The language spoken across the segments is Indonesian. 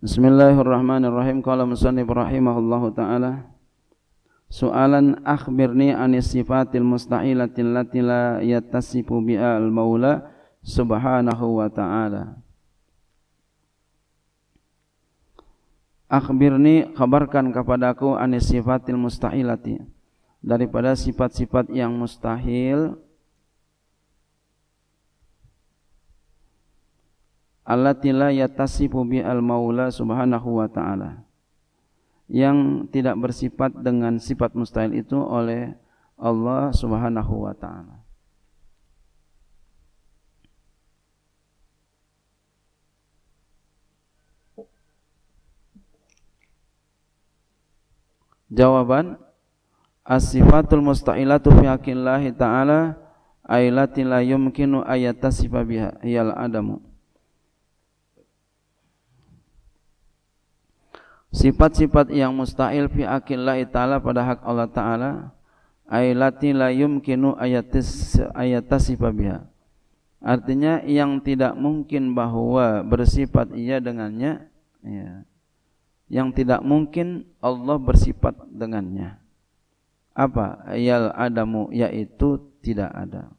Bismillahirrahmanirrahim. Qala musannif rahimahullahu taala. Soalan akhbirni anis sifatil musta'ilatin lati la yattasifu al-maula subhanahu wa ta'ala. Akhbirni kabarkan kepadaku anis sifatil daripada sifat-sifat yang mustahil allati la yattasifu bi al maula subhanahu wa ta'ala yang tidak bersifat dengan sifat mustahil itu oleh Allah subhanahu wa ta'ala Jawaban As-sifatul musta'ilatu fi haqqillah ta'ala ailati la yumkinu ayatasifa biha hiyal adamu Sifat-sifat yang mustahil fi aqillahi ta'ala pada hak Allah ta'ala Ailati la yumkinu ayatis, ayatasifa biha Artinya yang tidak mungkin bahwa bersifat ia dengannya ya. Yang tidak mungkin Allah bersifat dengannya Apa? Yal adamu yaitu tidak ada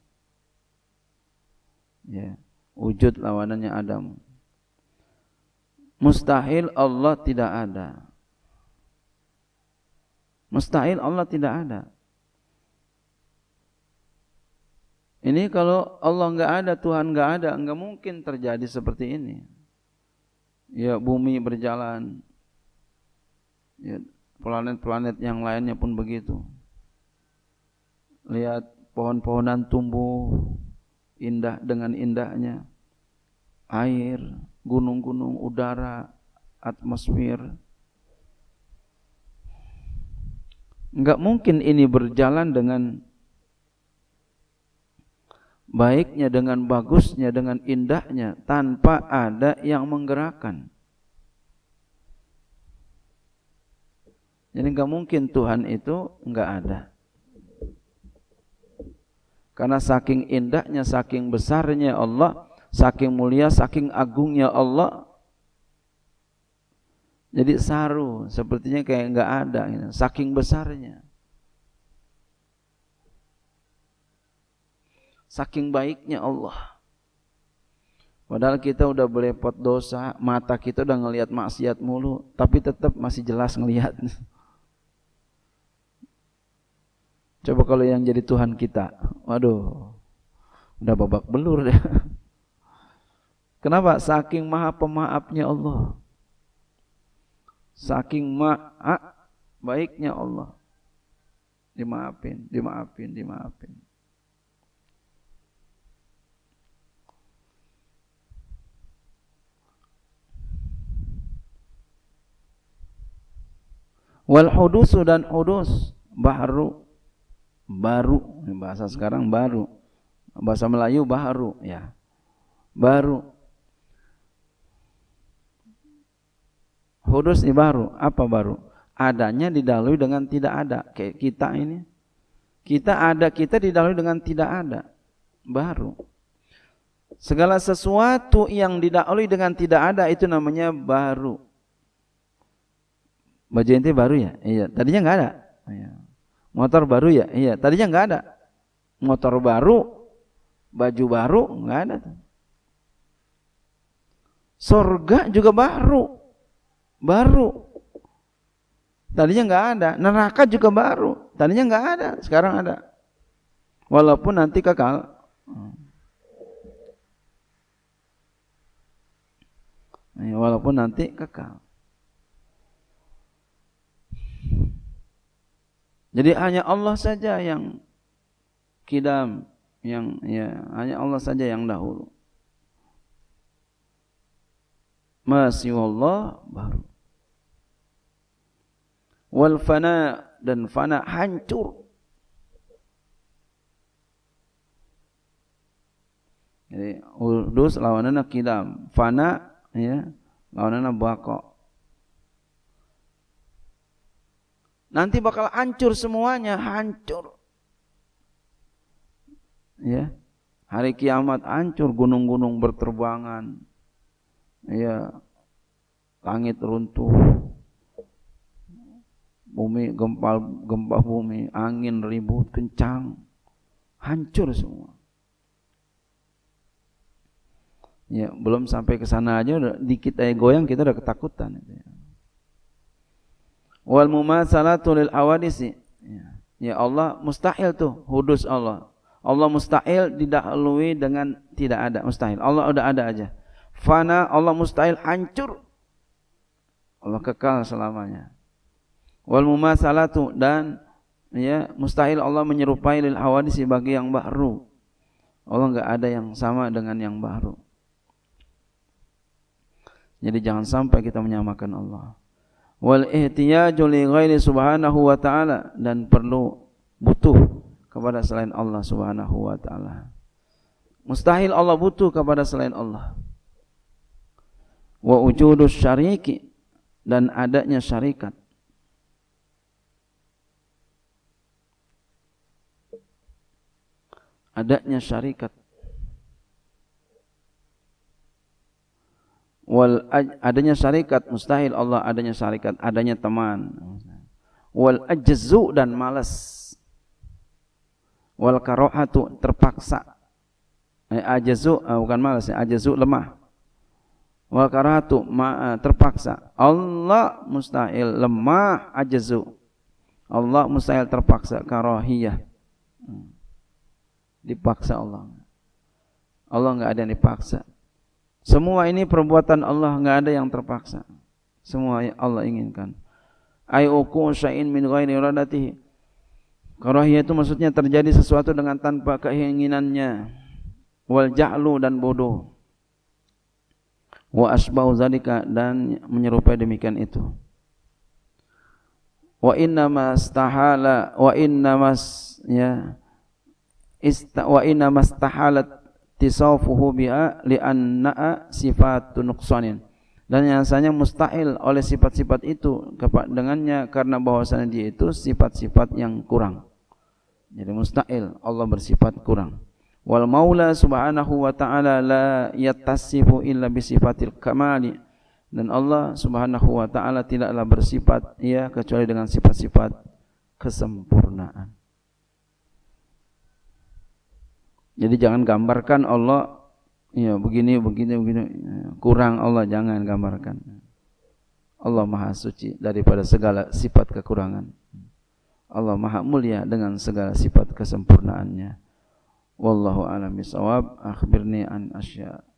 ya. Wujud lawanannya adamu Mustahil Allah tidak ada. Mustahil Allah tidak ada. Ini kalau Allah nggak ada, Tuhan nggak ada, nggak mungkin terjadi seperti ini. Ya bumi berjalan, ya planet-planet yang lainnya pun begitu. Lihat pohon-pohonan tumbuh indah dengan indahnya, air, gunung-gunung, udara, atmosfer. Enggak mungkin ini berjalan dengan baiknya, dengan bagusnya, dengan indahnya tanpa ada yang menggerakkan. Jadi enggak mungkin Tuhan itu enggak ada. Karena saking indahnya, saking besarnya Allah, saking mulia, saking agungnya Allah. Jadi saru, sepertinya kayak nggak ada, ini. saking besarnya. Saking baiknya Allah. Padahal kita udah belepot dosa, mata kita udah ngelihat maksiat mulu, tapi tetap masih jelas ngelihat. Coba kalau yang jadi Tuhan kita, waduh, udah babak belur deh. Kenapa? Saking maha pemaafnya Allah. Saking maha baiknya Allah. Dimaafin, dimaafin, dimaafin. Wal hudusu dan hudus baru baru bahasa sekarang baru bahasa Melayu baru ya baru Hudus ini baru. Apa baru? Adanya didalui dengan tidak ada. Kayak kita ini. Kita ada, kita didalui dengan tidak ada. Baru. Segala sesuatu yang didalui dengan tidak ada itu namanya baru. Baju ente baru ya? Iya. Tadinya nggak ada. Iya. Motor baru ya? Iya. Tadinya nggak ada. Motor baru, baju baru nggak ada. Surga juga baru baru tadinya nggak ada neraka juga baru tadinya nggak ada sekarang ada walaupun nanti kekal hmm. ya, walaupun nanti kekal jadi hanya Allah saja yang kidam yang ya hanya Allah saja yang dahulu masih Allah baru wal fana dan fana hancur jadi udus lawanana kidam fana ya lawanana bako nanti bakal hancur semuanya hancur ya hari kiamat hancur gunung-gunung berterbangan ya langit runtuh bumi, gempa gempa bumi, angin ribut kencang, hancur semua. Ya, belum sampai ke sana aja udah dikit aja goyang kita udah ketakutan itu ya. Wal mumatsalatu lil awadisi. Ya. ya Allah mustahil tuh hudus Allah. Allah mustahil didahului dengan tidak ada, mustahil. Allah udah ada aja. Fana Allah mustahil hancur. Allah kekal selamanya wal mumasalatu dan ya mustahil Allah menyerupai lil hawadis bagi yang baru Allah nggak ada yang sama dengan yang baru jadi jangan sampai kita menyamakan Allah wal ihtiyaju li ghairi subhanahu wa ta'ala dan perlu butuh kepada selain Allah subhanahu wa ta'ala mustahil Allah butuh kepada selain Allah wa ujudus syariki dan adanya syarikat adanya syarikat wal adanya syarikat mustahil Allah adanya syarikat adanya teman wal ajzu dan malas wal karohatu terpaksa eh, ajazu ah, eh, bukan malas ya ajazu lemah wal karohatu eh, terpaksa Allah mustahil lemah ajazu Allah mustahil terpaksa karohiyah hmm dipaksa Allah. Allah nggak ada yang dipaksa. Semua ini perbuatan Allah nggak ada yang terpaksa. Semua yang Allah inginkan. Ayuku syai'in min ghairi iradatihi. Karahiyah itu maksudnya terjadi sesuatu dengan tanpa keinginannya. Wal ja'lu dan bodoh. Wa asbau zalika dan menyerupai demikian itu. Wa inna mastahala wa inna mas ya wa inna mastahalat tisawfuhu bi'a li'anna'a sifatun nuqsanin dan yang asalnya mustahil oleh sifat-sifat itu dengannya karena bahwasanya dia itu sifat-sifat yang kurang jadi mustahil Allah bersifat kurang wal maula subhanahu wa ta'ala la yatasifu illa bisifatil kamali dan Allah subhanahu wa ta'ala tidaklah bersifat ia ya, kecuali dengan sifat-sifat kesempurnaan Jadi jangan gambarkan Allah ya begini begini begini kurang Allah jangan gambarkan. Allah Maha Suci daripada segala sifat kekurangan. Allah Maha Mulia dengan segala sifat kesempurnaannya. Wallahu a'lam bishawab. Akhbirni an asya'.